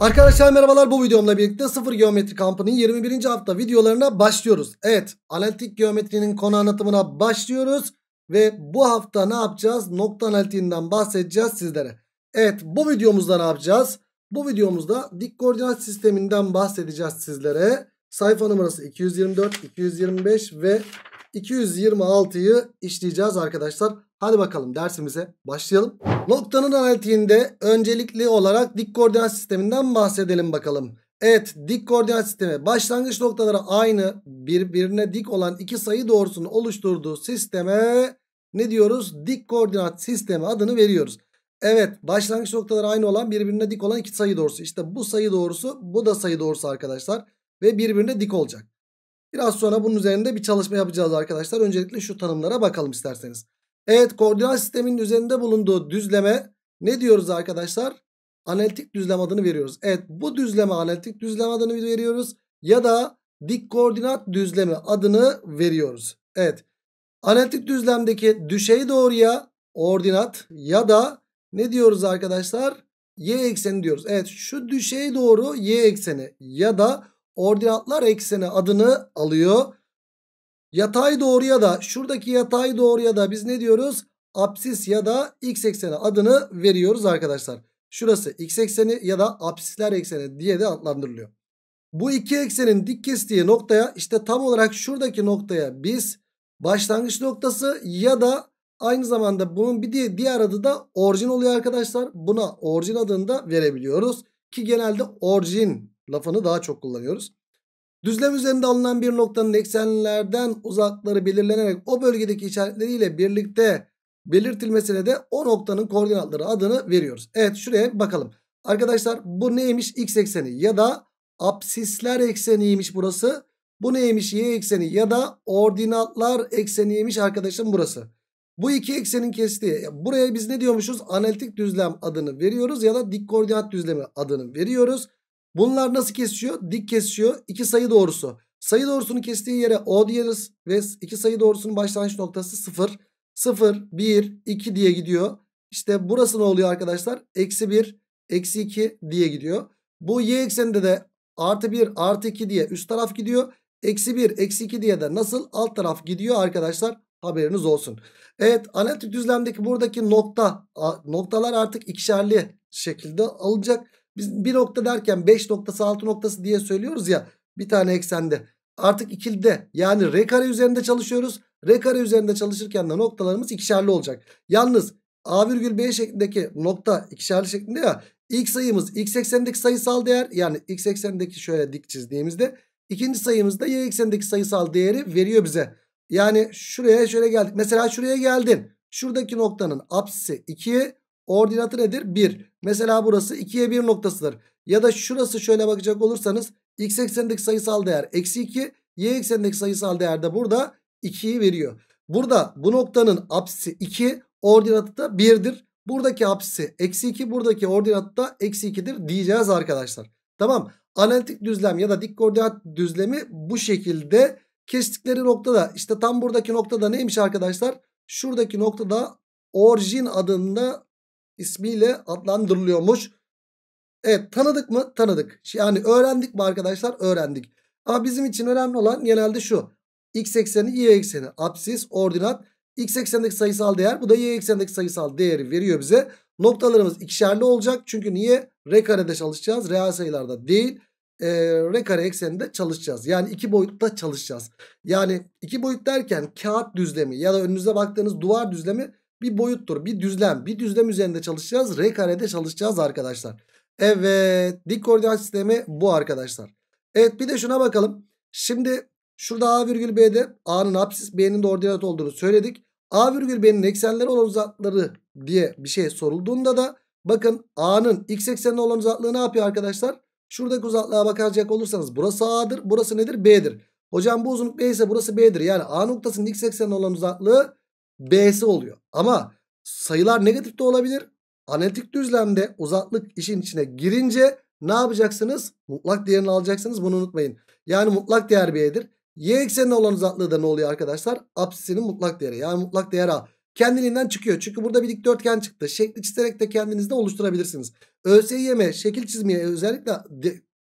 Arkadaşlar merhabalar bu videomla birlikte sıfır geometri kampının 21. hafta videolarına başlıyoruz. Evet analitik geometrinin konu anlatımına başlıyoruz ve bu hafta ne yapacağız? Nokta analitiğinden bahsedeceğiz sizlere. Evet bu videomuzda ne yapacağız? Bu videomuzda dik koordinat sisteminden bahsedeceğiz sizlere. Sayfa numarası 224, 225 ve 226'yı işleyeceğiz arkadaşlar. Hadi bakalım dersimize başlayalım. Noktanın analitiğinde öncelikli olarak dik koordinat sisteminden bahsedelim bakalım. Evet dik koordinat sistemi başlangıç noktaları aynı birbirine dik olan iki sayı doğrusunu oluşturduğu sisteme ne diyoruz? Dik koordinat sistemi adını veriyoruz. Evet başlangıç noktaları aynı olan birbirine dik olan iki sayı doğrusu. İşte bu sayı doğrusu bu da sayı doğrusu arkadaşlar. Ve birbirine dik olacak. Biraz sonra bunun üzerinde bir çalışma yapacağız arkadaşlar. Öncelikle şu tanımlara bakalım isterseniz. Evet koordinat sisteminin üzerinde bulunduğu düzleme ne diyoruz arkadaşlar? Analitik düzlem adını veriyoruz. Evet bu düzleme analitik düzlem adını veriyoruz. Ya da dik koordinat düzlemi adını veriyoruz. Evet analitik düzlemdeki düşey doğruya ordinat ya da ne diyoruz arkadaşlar? Y ekseni diyoruz. Evet şu düşey doğru y ekseni ya da ordinatlar ekseni adını alıyor. Yatay doğruya da şuradaki yatay doğruya da biz ne diyoruz? Apsis ya da x ekseni adını veriyoruz arkadaşlar. Şurası x ekseni ya da apsisler ekseni diye de adlandırılıyor. Bu iki eksenin dik kestiği noktaya işte tam olarak şuradaki noktaya biz başlangıç noktası ya da aynı zamanda bunun bir diğer adı da orijin oluyor arkadaşlar. Buna orijin adını da verebiliyoruz ki genelde orijin lafını daha çok kullanıyoruz. Düzlem üzerinde alınan bir noktanın eksenlerden uzakları belirlenerek o bölgedeki işaretleriyle birlikte belirtilmesine de o noktanın koordinatları adını veriyoruz. Evet şuraya bakalım. Arkadaşlar bu neymiş? X ekseni ya da absisler ekseniymiş burası. Bu neymiş? Y ekseni ya da ordinatlar ekseniymiş arkadaşım burası. Bu iki eksenin kestiği. Buraya biz ne diyormuşuz? Analitik düzlem adını veriyoruz ya da dik koordinat düzlemi adını veriyoruz. Bunlar nasıl kesiyor? Dik kesiyor. İki sayı doğrusu. Sayı doğrusunu kestiği yere O diyoruz ve iki sayı doğrusunun başlangıç noktası 0. 0, 1, 2 diye gidiyor. İşte burası ne oluyor arkadaşlar? Eksi 1, eksi 2 diye gidiyor. Bu y ekseninde de artı 1, artı 2 diye üst taraf gidiyor. Eksi 1, eksi 2 diye de nasıl alt taraf gidiyor arkadaşlar? Haberiniz olsun. Evet analitik düzlemdeki buradaki nokta noktalar artık ikişerli şekilde alacak. Biz bir nokta derken 5 noktası 6 noktası diye söylüyoruz ya bir tane eksende. Artık ikilide yani r kare üzerinde çalışıyoruz. R kare üzerinde çalışırken de noktalarımız ikişerli olacak. Yalnız A virgül B şeklindeki nokta ikişerli şeklinde ya. İlk sayımız x eksendeki sayısal değer yani x eksendeki şöyle dik çizdiğimizde ikinci sayımız da y eksendeki sayısal değeri veriyor bize. Yani şuraya şöyle geldik. Mesela şuraya geldin. Şuradaki noktanın apsisi 2. Ordinatı nedir? 1. Mesela burası 2'ye 1 noktasıdır. Ya da şurası şöyle bakacak olursanız x eksenindeki sayısal değer eksi 2. Y eksenindeki sayısal değer de burada 2'yi veriyor. Burada bu noktanın apsisi 2 ordinatı da 1'dir. Buradaki apsisi eksi 2 buradaki ordinatı da eksi 2'dir diyeceğiz arkadaşlar. Tamam analitik düzlem ya da dik koordinat düzlemi bu şekilde kestikleri noktada işte tam buradaki noktada neymiş arkadaşlar? Şuradaki noktada orijin adında ismiyle adlandırılıyormuş. Evet tanıdık mı? Tanıdık. Yani öğrendik mi arkadaşlar? Öğrendik. Ama bizim için önemli olan genelde şu. X ekseni, Y ekseni, apsis, ordinat. X eksenindeki sayısal değer bu da Y eksenindeki sayısal değeri veriyor bize. Noktalarımız ikişerli olacak. Çünkü niye? R karede çalışacağız. Reel sayılarda değil. E, R kare ekseninde çalışacağız. Yani iki boyutta çalışacağız. Yani iki boyut derken kağıt düzlemi ya da önünüze baktığınız duvar düzlemi bir boyuttur, bir düzlem. Bir düzlem üzerinde çalışacağız. R karede çalışacağız arkadaşlar. Evet, dik koordinat sistemi bu arkadaşlar. Evet, bir de şuna bakalım. Şimdi şurada A virgül B'de A'nın apsis B'nin de ordinat olduğunu söyledik. A virgül B'nin eksenleri olan uzakları diye bir şey sorulduğunda da bakın A'nın x eksenine olan uzaklığı ne yapıyor arkadaşlar? Şuradaki uzaklığa bakacak olursanız burası A'dır, burası nedir? B'dir. Hocam bu uzunluk B ise burası B'dir. Yani A noktasının x eksenine olan uzaklığı B'si oluyor. Ama sayılar negatif de olabilir. Analitik düzlemde uzaklık işin içine girince ne yapacaksınız? Mutlak değerini alacaksınız. Bunu unutmayın. Yani mutlak değer B'dir. Y eksenine olan uzaklığı da ne oluyor arkadaşlar? Apsisinin mutlak değeri. Yani mutlak değer A. Kendiliğinden çıkıyor. Çünkü burada bir dikdörtgen çıktı. Şekli çizerek de kendinizde oluşturabilirsiniz. ÖSYM şekil çizmeye özellikle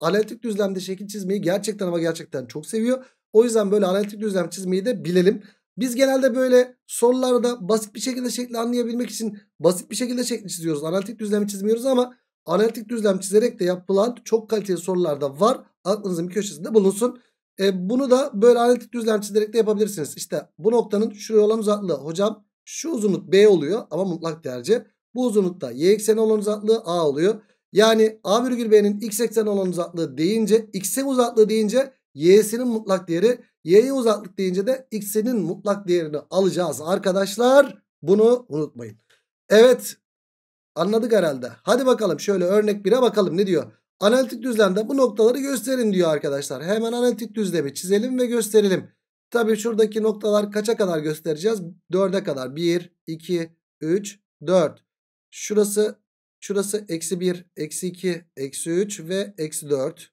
analitik düzlemde şekil çizmeyi gerçekten ama gerçekten çok seviyor. O yüzden böyle analitik düzlem çizmeyi de bilelim. Biz genelde böyle sorularda basit bir şekilde şekli anlayabilmek için basit bir şekilde şekli çiziyoruz. Analitik düzlemi çizmiyoruz ama analitik düzlem çizerek de yapılan çok kaliteli sorularda var. Aklınızın bir köşesinde bulunsun. E, bunu da böyle analitik düzlem çizerek de yapabilirsiniz. İşte bu noktanın şuraya olan uzaklığı. Hocam şu uzunluk B oluyor ama mutlak derece. Bu uzunlukta y ekseni olan uzaklığı A oluyor. Yani A virgül B'nin x ekseni olan uzaklığı deyince x'e uzaklığı deyince y'sinin mutlak değeri Y'ye uzaklık deyince de x'inin mutlak değerini alacağız arkadaşlar. Bunu unutmayın. Evet anladık herhalde. Hadi bakalım şöyle örnek 1'e bakalım ne diyor. Analitik düzlemde bu noktaları gösterin diyor arkadaşlar. Hemen analitik düzlemi çizelim ve gösterelim. Tabi şuradaki noktalar kaça kadar göstereceğiz? 4'e kadar. 1, 2, 3, 4. Şurası şurası eksi 1, eksi 2, eksi 3 ve eksi 4.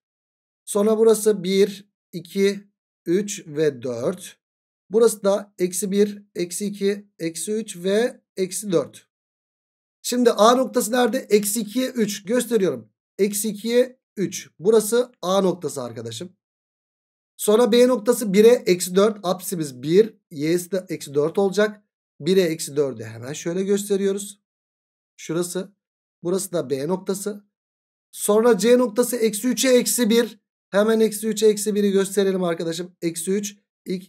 Sonra burası 1, 2, 3 ve 4. Burası da eksi 1, eksi 2, eksi 3 ve eksi 4. Şimdi A noktası nerede? Eksi 2'ye 3 gösteriyorum. Eksi 2'ye 3. Burası A noktası arkadaşım. Sonra B noktası 1'e eksi 4. Apsimiz 1. Y'si de eksi 4 olacak. 1'e eksi 4'ü hemen şöyle gösteriyoruz. Şurası. Burası da B noktası. Sonra C noktası eksi 3'e eksi 1. Hemen eksi 3'e eksi 1'i gösterelim arkadaşım. Eksi 3 ilk,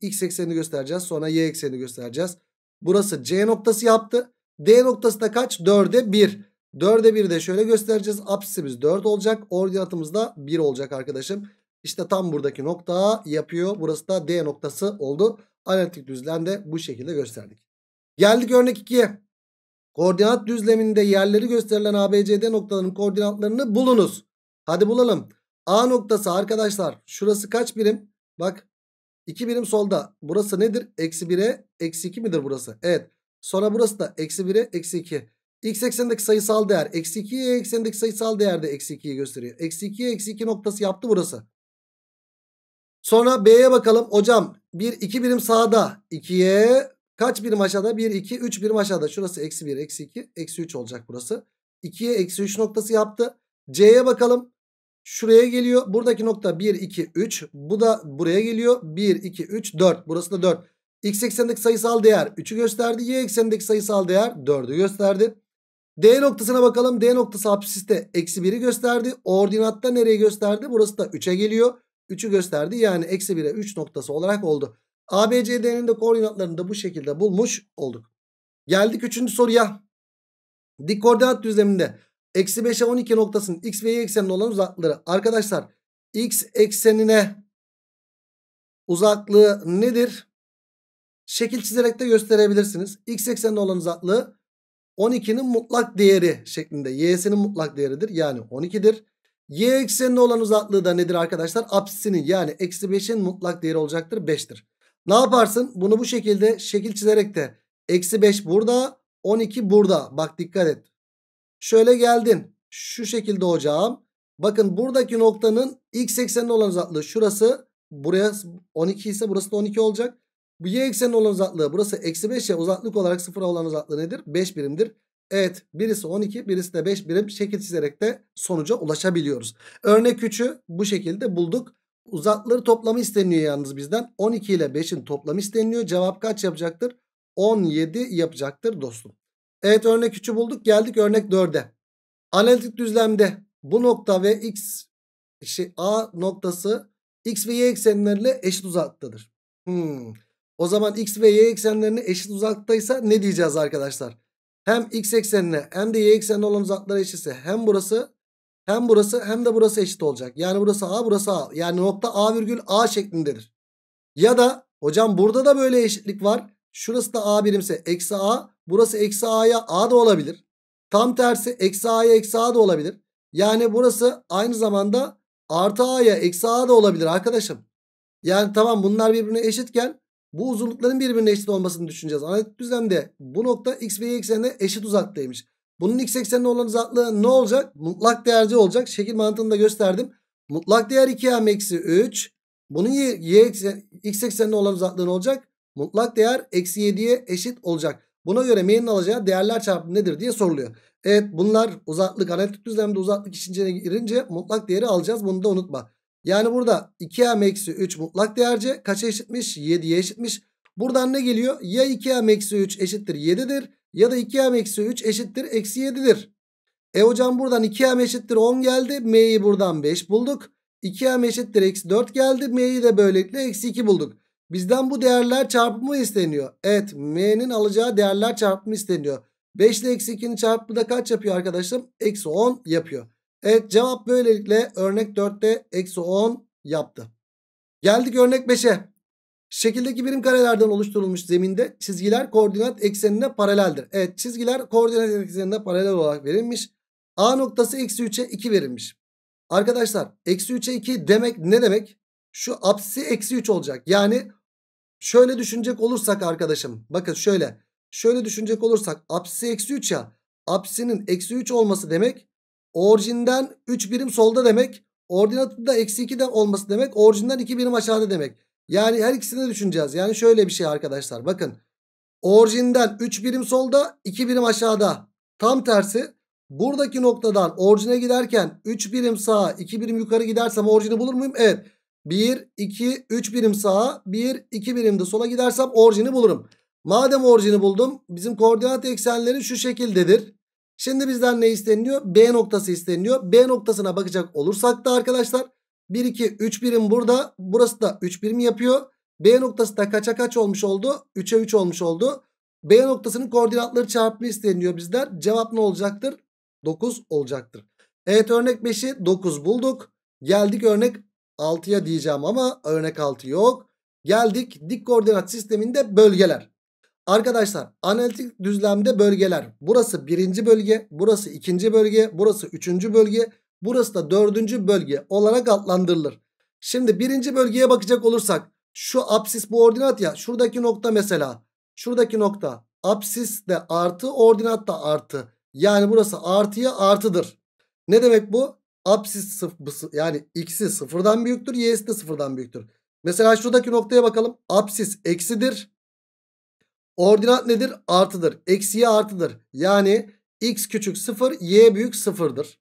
x eksenini göstereceğiz. Sonra y eksenini göstereceğiz. Burası c noktası yaptı. D noktası da kaç? 4'e 1. 4'e 1'i de şöyle göstereceğiz. Apsisimiz 4 olacak. Ordinatımız da 1 olacak arkadaşım. İşte tam buradaki nokta yapıyor. Burası da D noktası oldu. Analitik düzlemde bu şekilde gösterdik. Geldik örnek 2'ye. Koordinat düzleminde yerleri gösterilen ABCD noktalarının koordinatlarını bulunuz. Hadi bulalım. A noktası arkadaşlar şurası kaç birim? Bak 2 birim solda. Burası nedir? Eksi 1'e eksi 2 midir burası? Evet. Sonra burası da eksi 1'e eksi 2. X eksenindeki sayısal değer eksi 2, Y eksenindeki sayısal değer de eksi 2'yi gösteriyor. Eksi 2, eksi 2 noktası yaptı burası. Sonra B'ye bakalım. Hocam 1, 2 birim sağda. 2'ye kaç birim aşağıda? 1, 2, 3 birim aşağıda. Şurası eksi 1, eksi 2, eksi 3 olacak burası. 2'ye eksi 3 noktası yaptı. C'ye bakalım. Şuraya geliyor. Buradaki nokta 1, 2, 3. Bu da buraya geliyor. 1, 2, 3, 4. Burası da 4. X eksenindeki sayısal değer 3'ü gösterdi. Y eksenindeki sayısal değer 4'ü gösterdi. D noktasına bakalım. D noktası apsiste eksi 1'i gösterdi. Ordinatta nereye gösterdi? Burası da 3'e geliyor. 3'ü gösterdi. Yani eksi 1'e 3 noktası olarak oldu. ABCD'nin de koordinatlarını da bu şekilde bulmuş olduk. Geldik 3. soruya. Dik koordinat düzleminde Eksi 5'e 12 noktasının x ve y eksenine olan uzaklıkları. Arkadaşlar x eksenine uzaklığı nedir? Şekil çizerek de gösterebilirsiniz. X eksenine olan uzaklığı 12'nin mutlak değeri şeklinde. Y'sinin mutlak değeridir. Yani 12'dir. Y eksenine olan uzaklığı da nedir arkadaşlar? Apsisinin yani eksi 5'in mutlak değeri olacaktır. 5'tir. Ne yaparsın? Bunu bu şekilde şekil çizerek de eksi 5 burada 12 burada. Bak dikkat et. Şöyle geldin. Şu şekilde hocam. Bakın buradaki noktanın x eksenine olan uzaklığı şurası. Buraya 12 ise burası da 12 olacak. Bu y eksenine olan uzaklığı burası eksi 5 ya uzaklık olarak sıfıra olan uzaklığı nedir? 5 birimdir. Evet birisi 12 birisi de 5 birim şekil çizerek de sonuca ulaşabiliyoruz. Örnek 3'ü bu şekilde bulduk. Uzakları toplamı isteniyor yalnız bizden. 12 ile 5'in toplamı isteniyor. Cevap kaç yapacaktır? 17 yapacaktır dostum. Evet örnek 3'ü bulduk geldik örnek 4'e. Analitik düzlemde bu nokta ve x işte a noktası x ve y eksenlerine eşit uzaktadır. Hmm. O zaman x ve y eksenlerine eşit uzaktaysa ne diyeceğiz arkadaşlar? Hem x eksenine hem de y eksenine olan uzaklıklar eşitse hem burası hem burası hem de burası eşit olacak. Yani burası a burası a. Yani nokta a virgül a şeklindedir. Ya da hocam burada da böyle eşitlik var. Şurası da a birimse eksi a. Burası eksi a'ya a da olabilir. Tam tersi eksi a'ya eksi a da olabilir. Yani burası aynı zamanda artı a'ya eksi a da olabilir arkadaşım. Yani tamam bunlar birbirine eşitken bu uzunlukların birbirine eşit olmasını düşüneceğiz. Analitik düzlemde bu nokta x ve y eksenine eşit uzaktaymış. Bunun x eksenine olan uzaklığı ne olacak? Mutlak değerci olacak. Şekil mantığında gösterdim. Mutlak değer 2m eksi 3. Bunun y, y eksen, x eksenine olan uzaklığı ne olacak? Mutlak değer eksi 7'ye eşit olacak. Buna göre M'nin alacağı değerler çarpımı nedir diye soruluyor. Evet bunlar uzaklık analitik düzlemde uzaklık içine girince mutlak değeri alacağız. Bunu da unutma. Yani burada 2m-3 mutlak değerce kaça eşitmiş? 7'ye eşitmiş. Buradan ne geliyor? Ya 2m-3 eşittir 7'dir ya da 2m-3 eşittir eksi 7'dir. E hocam buradan 2m eşittir 10 geldi. M'yi buradan 5 bulduk. 2m eşittir eksi 4 geldi. M'yi de böylelikle eksi 2 bulduk. Bizden bu değerler çarpımı isteniyor. Evet m'nin alacağı değerler çarpımı isteniyor. 5 ile eksi 2'nin çarpımı da kaç yapıyor arkadaşım? Eksi 10 yapıyor. Evet cevap böylelikle örnek 4'te eksi 10 yaptı. Geldik örnek 5'e. Şekildeki birim karelerden oluşturulmuş zeminde çizgiler koordinat eksenine paraleldir. Evet çizgiler koordinat eksenine paralel olarak verilmiş. A noktası eksi 3'e 2 verilmiş. Arkadaşlar eksi 3'e 2 demek ne demek? Şu apsisi eksi 3 olacak. Yani Şöyle düşünecek olursak arkadaşım. Bakın şöyle. Şöyle düşünecek olursak apsisi eksi 3 ya. Apsisinin eksi 3 olması demek. Orijinden 3 birim solda demek. ordinatı da eksi 2 de olması demek. Orijinden 2 birim aşağıda demek. Yani her ikisini düşüneceğiz. Yani şöyle bir şey arkadaşlar. Bakın. Orijinden 3 birim solda 2 birim aşağıda. Tam tersi. Buradaki noktadan orijine giderken 3 birim sağa 2 birim yukarı gidersem orijini bulur muyum? Evet. 1, 2, 3 birim sağa 1, 2 birim de sola gidersem orijini bulurum. Madem orijini buldum bizim koordinat eksenleri şu şekildedir. Şimdi bizden ne isteniliyor? B noktası isteniliyor. B noktasına bakacak olursak da arkadaşlar 1, 2, 3 birim burada. Burası da 3 birim yapıyor. B noktası da kaça kaç olmuş oldu? 3'e 3 olmuş oldu. B noktasının koordinatları çarpımı isteniliyor bizden. Cevap ne olacaktır? 9 olacaktır. Evet örnek 5'i 9 bulduk. Geldik örnek 6'ya diyeceğim ama örnek 6 yok. Geldik dik koordinat sisteminde bölgeler. Arkadaşlar analitik düzlemde bölgeler. Burası birinci bölge, burası ikinci bölge, burası üçüncü bölge, burası da dördüncü bölge olarak adlandırılır. Şimdi birinci bölgeye bakacak olursak şu apsis bu ordinat ya şuradaki nokta mesela. Şuradaki nokta apsis de artı ordinat da artı. Yani burası artıya artıdır. Ne demek bu? Apsis sıfır, yani x'i sıfırdan büyüktür. Y'si de sıfırdan büyüktür. Mesela şuradaki noktaya bakalım. Apsis eksidir. Ordinat nedir? Artıdır. Eksiye artıdır. Yani x küçük sıfır y büyük sıfırdır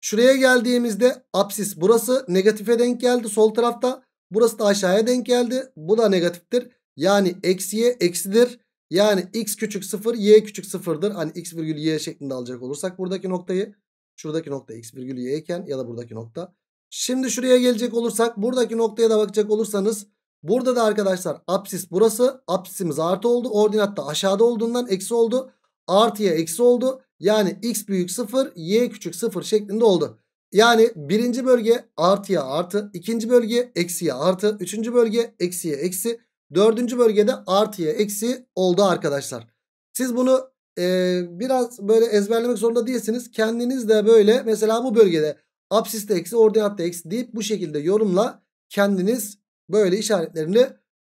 Şuraya geldiğimizde apsis burası negatife denk geldi sol tarafta. Burası da aşağıya denk geldi. Bu da negatiftir. Yani eksiye eksidir. Yani x küçük sıfır y küçük sıfırdır Hani x virgül y şeklinde alacak olursak buradaki noktayı. Şuradaki nokta x virgül y iken ya da buradaki nokta. Şimdi şuraya gelecek olursak buradaki noktaya da bakacak olursanız burada da arkadaşlar apsis burası. Apsisimiz artı oldu. Ordinat da aşağıda olduğundan eksi oldu. Artıya eksi oldu. Yani x büyük 0 y küçük 0 şeklinde oldu. Yani birinci bölge artıya artı. ikinci bölge eksiye artı. Üçüncü bölge eksiye eksi. Dördüncü bölgede artıya eksi oldu arkadaşlar. Siz bunu e, biraz böyle ezberlemek zorunda değilsiniz. Kendiniz de böyle mesela bu bölgede absiste eksi ordinatta eksi deyip bu şekilde yorumla kendiniz böyle işaretlerini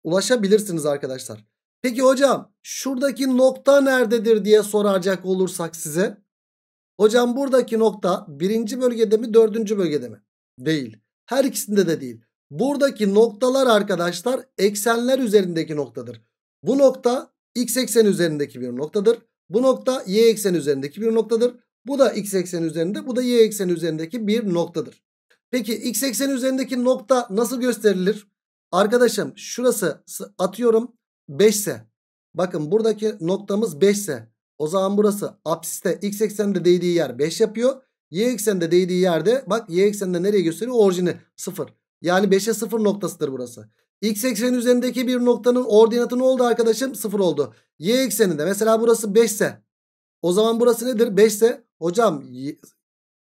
ulaşabilirsiniz arkadaşlar. Peki hocam şuradaki nokta nerededir diye soracak olursak size. Hocam buradaki nokta birinci bölgede mi dördüncü bölgede mi? Değil. Her ikisinde de değil. Buradaki noktalar arkadaşlar eksenler üzerindeki noktadır. Bu nokta x eksen üzerindeki bir noktadır. Bu nokta y ekseni üzerindeki bir noktadır. Bu da x ekseni üzerinde. Bu da y ekseni üzerindeki bir noktadır. Peki x ekseni üzerindeki nokta nasıl gösterilir? Arkadaşım şurası atıyorum 5 ise. Bakın buradaki noktamız 5 ise. O zaman burası apsiste x ekseninde değdiği yer 5 yapıyor. Y ekseninde değdiği yerde bak y ekseninde nereye gösteriyor? Orijini 0. Yani 5'e 0 noktasıdır burası. X ekseni üzerindeki bir noktanın ordinatı ne oldu arkadaşım? 0 oldu. Y ekseninde mesela burası 5 ise o zaman burası nedir? 5 ise hocam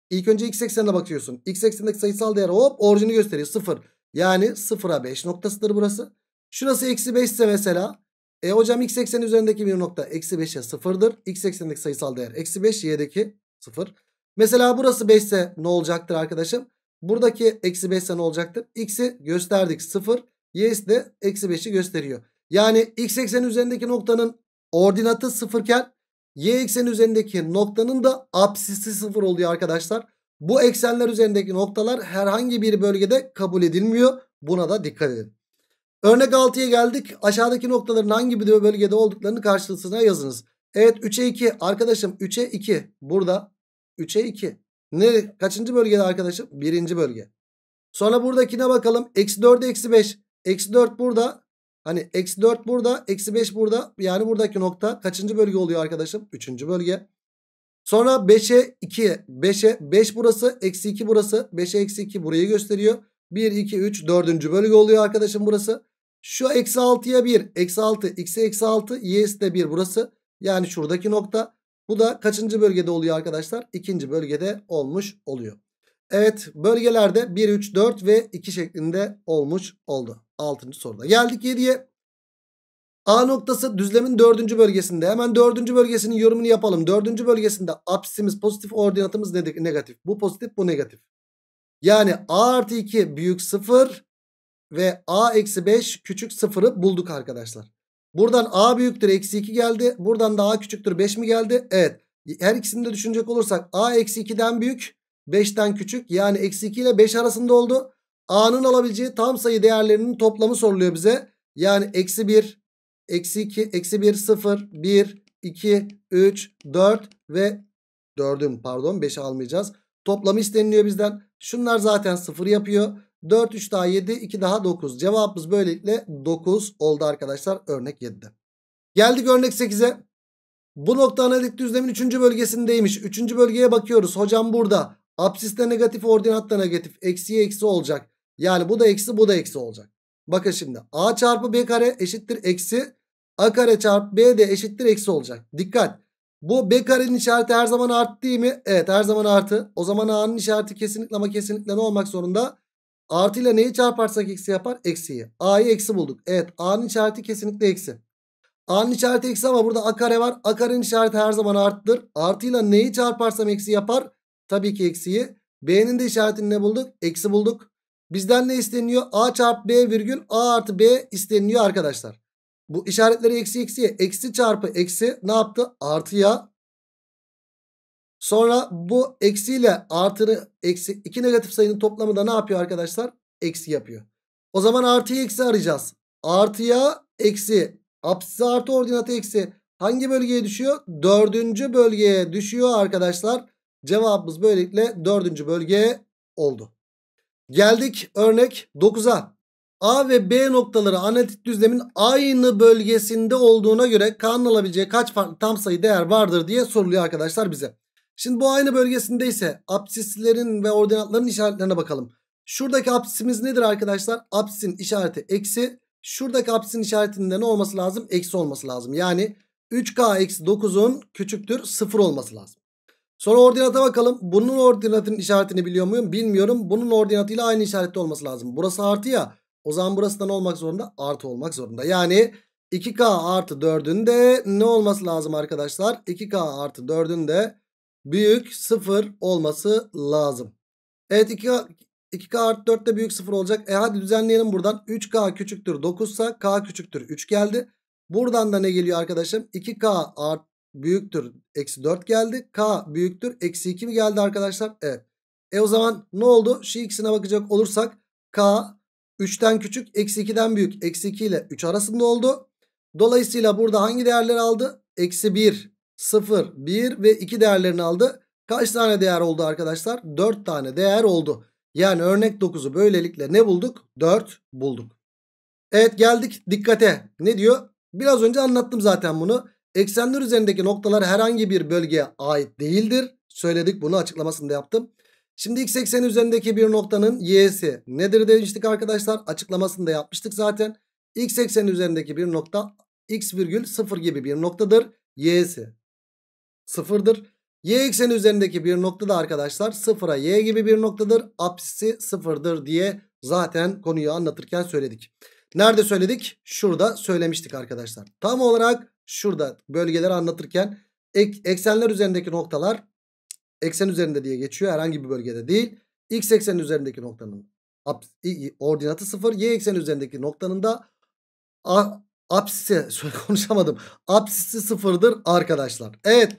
ilk önce x eksenine bakıyorsun. X eksenindeki sayısal değer hop orijini gösteriyor 0. Yani 0'a 5 noktasıdır burası. Şurası eksi 5 ise mesela e hocam x ekseni üzerindeki bir nokta eksi 5'e 0'dır. X eksenindeki sayısal değer eksi 5 y'deki 0. Mesela burası 5 ise ne olacaktır arkadaşım? Buradaki eksi 5 ise ne olacaktır? X'i gösterdik 0. Y'si de eksi 5'i gösteriyor. Yani x ekseni üzerindeki noktanın ordinatı sıfırken y ekseni üzerindeki noktanın da apsisi sıfır oluyor arkadaşlar. Bu eksenler üzerindeki noktalar herhangi bir bölgede kabul edilmiyor. Buna da dikkat edin. Örnek 6'ya geldik. Aşağıdaki noktaların hangi bir bölgede olduklarını karşılığına yazınız. Evet 3'e 2 arkadaşım 3'e 2 burada 3'e 2. Ne, kaçıncı bölgede arkadaşım? Birinci bölge. Sonra buradakine bakalım. Eksi 4'e eksi 5. Eksi 4 burada. Hani eksi 4 burada. Eksi 5 burada. Yani buradaki nokta kaçıncı bölge oluyor arkadaşım? Üçüncü bölge. Sonra 5'e 2'ye. 5'e 5 burası. Eksi 2 burası. 5'e eksi 2 burayı gösteriyor. 1, 2, 3, dördüncü bölge oluyor arkadaşım burası. Şu eksi 6'ya 1. Eksi 6. X'e eksi 6. Y'si de 1 burası. Yani şuradaki nokta. Bu da kaçıncı bölgede oluyor arkadaşlar? İkinci bölgede olmuş oluyor. Evet bölgelerde 1, 3, 4 ve 2 şeklinde olmuş oldu. 6. soruda. Geldik 7'ye. A noktası düzlemin 4. bölgesinde. Hemen 4. bölgesinin yorumunu yapalım. 4. bölgesinde apsisimiz pozitif ordinatımız negatif. Bu pozitif bu negatif. Yani A artı 2 büyük 0 ve A eksi 5 küçük 0'ı bulduk arkadaşlar. Buradan A büyüktür eksi 2 geldi. Buradan da A küçüktür 5 mi geldi? Evet. Her ikisini de düşünecek olursak A eksi 2'den büyük 5'ten küçük yani eksi 2 ile 5 arasında oldu. A'nın alabileceği tam sayı değerlerinin toplamı soruluyor bize. Yani eksi 1, eksi 2, eksi 1, 0, 1, 2, 3, 4 ve 4'üm pardon 5'i almayacağız. Toplamı isteniliyor bizden. Şunlar zaten 0 yapıyor. 4, 3 daha 7, 2 daha 9. Cevabımız böylelikle 9 oldu arkadaşlar örnek 7'de. Geldik örnek 8'e. Bu nokta analitik düzlemin 3. bölgesindeymiş. 3. bölgeye bakıyoruz. Hocam burada Apsiste negatif ordinatta negatif. Eksiye eksi olacak. Yani bu da eksi bu da eksi olacak. Bakın şimdi a çarpı b kare eşittir eksi. a kare çarpı b de eşittir eksi olacak. Dikkat. Bu b karenin işareti her zaman arttı değil mi? Evet her zaman artı. O zaman a'nın işareti kesinlikle ama kesinlikle ne olmak zorunda? Artıyla neyi çarparsak eksi yapar? Eksiyi. A'yı eksi bulduk. Evet a'nın işareti kesinlikle eksi. A'nın işareti eksi ama burada a kare var. A karenin işareti her zaman arttır. Artıyla neyi çarparsam eksi yapar? Tabii ki eksiyi. B'nin de işaretini ne bulduk? Eksi bulduk. Bizden ne isteniyor? A çarpı B virgül A artı B isteniliyor arkadaşlar. Bu işaretleri eksi eksiye. Eksi çarpı eksi ne yaptı? Artıya. Sonra bu eksiyle artını eksi iki negatif sayının toplamı da ne yapıyor arkadaşlar? Eksi yapıyor. O zaman artıyı eksi arayacağız. Artıya eksi. Apsisi artı ordinatı eksi. Hangi bölgeye düşüyor? Dördüncü bölgeye düşüyor arkadaşlar. Cevabımız böylelikle dördüncü bölge oldu. Geldik örnek 9'a. A ve B noktaları analitik düzlemin aynı bölgesinde olduğuna göre K'nın alabileceği kaç farklı tam sayı değer vardır diye soruluyor arkadaşlar bize. Şimdi bu aynı bölgesinde ise apsislerin ve ordinatların işaretlerine bakalım. Şuradaki apsisimiz nedir arkadaşlar? Apsisin işareti eksi. Şuradaki apsisin işaretinde ne olması lazım? Eksi olması lazım. Yani 3K eksi 9'un küçüktür 0 olması lazım. Sonra ordinata bakalım. Bunun ordinatının işaretini biliyor muyum? Bilmiyorum. Bunun ordinatıyla aynı işarette olması lazım. Burası artı ya. O zaman burası da ne olmak zorunda? Artı olmak zorunda. Yani 2K artı 4'ün de ne olması lazım arkadaşlar? 2K artı 4'ün de büyük 0 olması lazım. Evet 2K, 2K artı 4 de büyük 0 olacak. E hadi düzenleyelim buradan. 3K küçüktür 9 ise K küçüktür 3 geldi. Buradan da ne geliyor arkadaşım? 2K artı büyüktür eksi 4 geldi. K büyüktür eksi 2 mi geldi arkadaşlar? Evet. E o zaman ne oldu? Şu ikisine bakacak olursak K 3'ten küçük eksi 2'den büyük. Eksi 2 ile 3 arasında oldu. Dolayısıyla burada hangi değerleri aldı? Eksi 1, 0, 1 ve 2 değerlerini aldı. Kaç tane değer oldu arkadaşlar? 4 tane değer oldu. Yani örnek 9'u böylelikle ne bulduk? 4 bulduk. Evet geldik dikkate. Ne diyor? Biraz önce anlattım zaten bunu. Eksenler üzerindeki noktalar herhangi bir bölgeye ait değildir. Söyledik bunu açıklamasında yaptım. Şimdi x ekseni üzerindeki bir noktanın y'si nedir demiştik arkadaşlar. açıklamasında yapmıştık zaten. x ekseni üzerindeki bir nokta x virgül 0 gibi bir noktadır. y'si 0'dır. Y ekseni üzerindeki bir nokta da arkadaşlar 0'a y gibi bir noktadır. Apsisi 0'dır diye zaten konuyu anlatırken söyledik. Nerede söyledik? Şurada söylemiştik arkadaşlar. Tam olarak şurada bölgeleri anlatırken ek, eksenler üzerindeki noktalar eksen üzerinde diye geçiyor. Herhangi bir bölgede değil. X eksen üzerindeki noktanın ordinatı 0. Y eksen üzerindeki noktanın da a, apsisi konuşamadım. Apsisi sıfırdır arkadaşlar. Evet.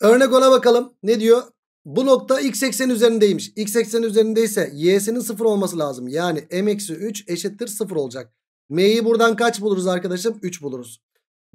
Örnek ona bakalım. Ne diyor? Bu nokta x eksen üzerindeymiş. X eksen üzerindeyse y'sinin 0 olması lazım. Yani m-3 eşittir 0 olacak. M'yi buradan kaç buluruz arkadaşım? 3 buluruz.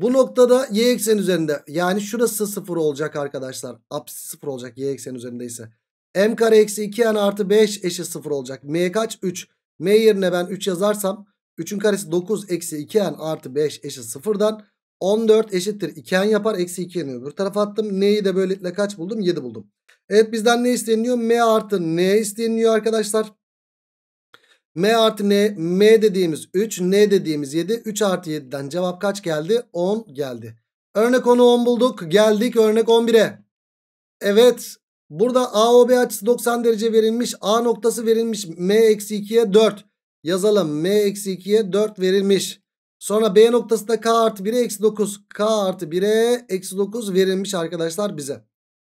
Bu noktada y eksen üzerinde yani şurası 0 olacak arkadaşlar. Apsisi 0 olacak y eksen üzerindeyse. m kare eksi 2n artı 5 eşit 0 olacak. m kaç? 3. m yerine ben 3 yazarsam 3'ün karesi 9 eksi 2n artı 5 eşit 0'dan 14 eşittir 2n yapar. Eksi 2n'i öbür tarafa attım. n'yi de böylelikle kaç buldum? 7 buldum. Evet bizden ne isteniyor? m artı n isteniyor arkadaşlar. M artı N, M dediğimiz 3, N dediğimiz 7. 3 artı 7'den cevap kaç geldi? 10 geldi. Örnek 10'u 10 bulduk. Geldik örnek 11'e. Evet. Burada AOB açısı 90 derece verilmiş. A noktası verilmiş. M-2'ye eksi 4. Yazalım. M-2'ye eksi 4 verilmiş. Sonra B noktası da K artı 1'e eksi 9. K artı 1'e eksi 9 verilmiş arkadaşlar bize.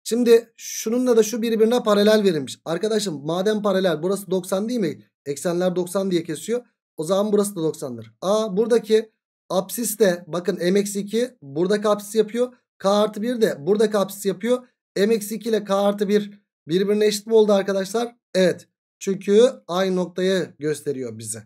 Şimdi şununla da şu birbirine paralel verilmiş. Arkadaşım madem paralel burası 90 değil mi? Eksenler 90 diye kesiyor. O zaman burası da 90'dır. A buradaki absis de bakın m-2 burada absis yapıyor. K artı 1 de burada absis yapıyor. m-2 ile K artı 1 birbirine eşit mi oldu arkadaşlar? Evet. Çünkü aynı noktayı gösteriyor bize.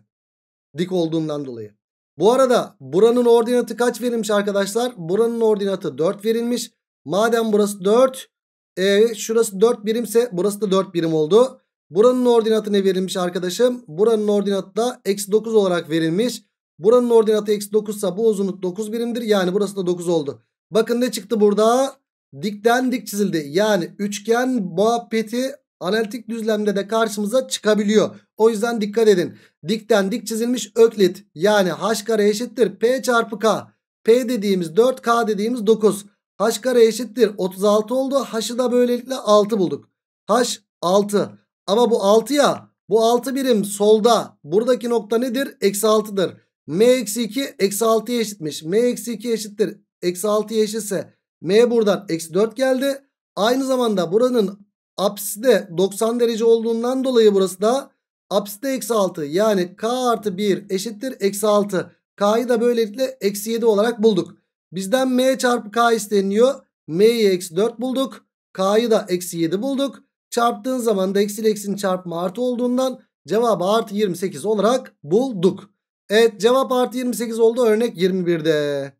Dik olduğundan dolayı. Bu arada buranın ordinatı kaç verilmiş arkadaşlar? Buranın ordinatı 4 verilmiş. Madem burası 4 e, şurası 4 birimse burası da 4 birim oldu. Buranın ordinatı ne verilmiş arkadaşım? Buranın ordinatı da eksi 9 olarak verilmiş. Buranın ordinatı eksi 9 ise bu uzunluk 9 birimdir. Yani burası da 9 oldu. Bakın ne çıktı burada? Dikten dik çizildi. Yani üçgen muhabbeti analitik düzlemde de karşımıza çıkabiliyor. O yüzden dikkat edin. Dikten dik çizilmiş öklit. Yani h kare eşittir p çarpı k. P dediğimiz 4 k dediğimiz 9. H kare eşittir 36 oldu. H'ı da böylelikle 6 bulduk. H 6. Ama bu 6 ya. Bu 6 birim solda. Buradaki nokta nedir? Eksi 6'dır. M eksi 2 eksi 6'ya eşitmiş. M eksi 2 eşittir. Eksi 6'ya eşitse M buradan eksi 4 geldi. Aynı zamanda buranın apsisi de 90 derece olduğundan dolayı burası da apsisi de eksi 6. Yani K artı 1 eşittir eksi 6. K'yı da böylelikle eksi 7 olarak bulduk. Bizden M çarpı K isteniyor. M'yi eksi 4 bulduk. K'yı da eksi 7 bulduk. Çarptığın zaman da eksi eksinin çarpma artı olduğundan cevabı artı 28 olarak bulduk. Evet cevap artı 28 oldu örnek 21'de.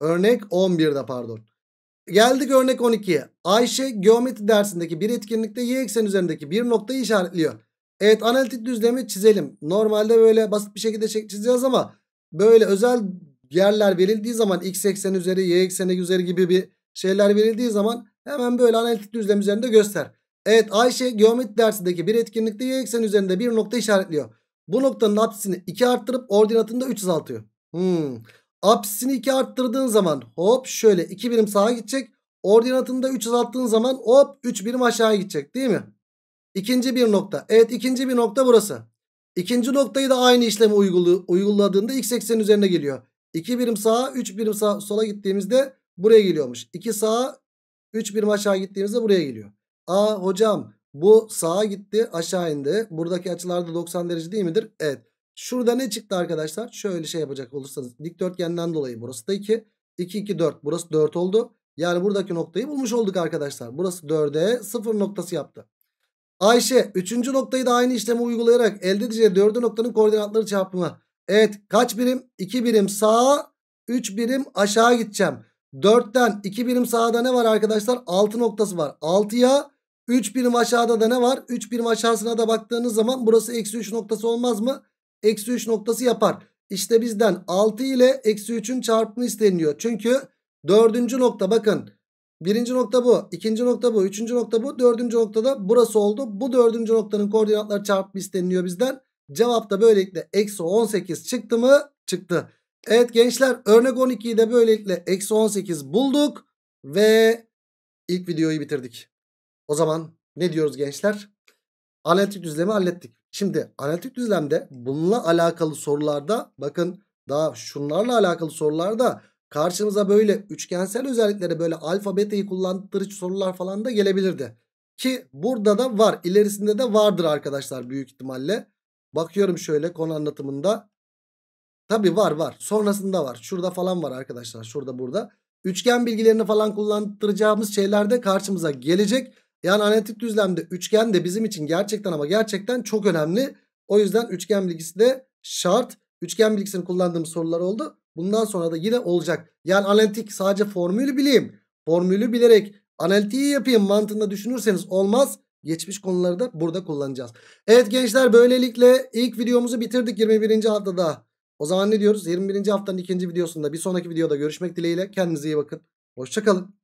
Örnek 11'de pardon. Geldik örnek 12'ye. Ayşe geometri dersindeki bir etkinlikte y eksen üzerindeki bir noktayı işaretliyor. Evet analitik düzlemi çizelim. Normalde böyle basit bir şekilde çizeceğiz ama böyle özel yerler verildiği zaman x ekseni üzeri y ekseni üzeri gibi bir şeyler verildiği zaman hemen böyle analitik düzlem üzerinde göster. Evet Ayşe geometri dersindeki bir etkinlikte y ekseni üzerinde bir nokta işaretliyor. Bu noktanın apsisini 2 arttırıp ordinatını da 3 azaltıyor. Hmm. Apsisini 2 arttırdığın zaman hop şöyle 2 birim sağa gidecek. Ordinatını da 3 azalttığın zaman hop 3 birim aşağıya gidecek değil mi? İkinci bir nokta. Evet ikinci bir nokta burası. İkinci noktayı da aynı işlemi uyguladığında x eksenin üzerine geliyor. 2 birim sağa 3 birim sağa, sola gittiğimizde buraya geliyormuş. 2 sağa 3 birim aşağı gittiğimizde buraya geliyor. Aa hocam bu sağa gitti aşağı indi. Buradaki açılarda 90 derece değil midir? Evet. Şurada ne çıktı arkadaşlar? Şöyle şey yapacak olursanız dikdörtgenden dolayı burası da 2. 2 2 4 burası 4 oldu. Yani buradaki noktayı bulmuş olduk arkadaşlar. Burası 4'e 0 noktası yaptı. Ayşe 3. noktayı da aynı işlemi uygulayarak elde edeceği 4. noktanın koordinatları çarpımı. Evet kaç birim? 2 birim sağa 3 birim aşağı gideceğim. 4'ten 2 birim sağda ne var arkadaşlar? 6 noktası var. 6'ya 3 birim aşağıda da ne var? 3 birim aşağısına da baktığınız zaman burası eksi 3 noktası olmaz mı? Eksi 3 noktası yapar. İşte bizden 6 ile eksi 3'ün çarpımı isteniliyor. Çünkü dördüncü nokta bakın. Birinci nokta bu. ikinci nokta bu. Üçüncü nokta bu. Dördüncü noktada burası oldu. Bu dördüncü noktanın koordinatları çarpımı isteniliyor bizden. Cevap da böylelikle eksi 18 çıktı mı? Çıktı. Evet gençler örnek 12'yi de böylelikle eksi 18 bulduk. Ve ilk videoyu bitirdik. O zaman ne diyoruz gençler? Analitik düzlemi hallettik. Şimdi analitik düzlemde bununla alakalı sorularda bakın daha şunlarla alakalı sorularda karşımıza böyle üçgensel özellikleri böyle alfa beta'yı kullandıkları sorular falan da gelebilirdi. Ki burada da var ilerisinde de vardır arkadaşlar büyük ihtimalle. Bakıyorum şöyle konu anlatımında. Tabi var var sonrasında var şurada falan var arkadaşlar şurada burada. Üçgen bilgilerini falan kullandıracağımız şeylerde karşımıza gelecek. Yani analitik düzlemde üçgen de bizim için gerçekten ama gerçekten çok önemli. O yüzden üçgen bilgisi de şart. Üçgen bilgisini kullandığım sorular oldu. Bundan sonra da yine olacak. Yani analitik sadece formülü bileyim. Formülü bilerek analitiği yapayım mantığında düşünürseniz olmaz. Geçmiş konuları da burada kullanacağız. Evet gençler böylelikle ilk videomuzu bitirdik 21. haftada. O zaman ne diyoruz? 21. haftanın ikinci videosunda bir sonraki videoda görüşmek dileğiyle. Kendinize iyi bakın. Hoşçakalın.